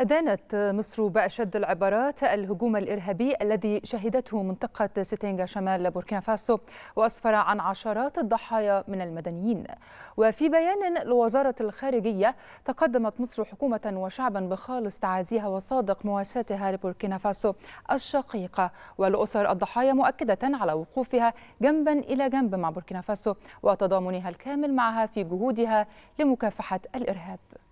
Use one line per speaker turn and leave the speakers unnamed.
أدانت مصر بأشد العبارات الهجوم الإرهابي الذي شهدته منطقة سيتينغا شمال بوركينا فاسو وأسفر عن عشرات الضحايا من المدنيين وفي بيان لوزارة الخارجية تقدمت مصر حكومة وشعبا بخالص تعازيها وصادق مواساتها لبوركينا فاسو الشقيقة ولأسر الضحايا مؤكدة على وقوفها جنبا إلى جنب مع بوركينا فاسو وتضامنها الكامل معها في جهودها لمكافحة الإرهاب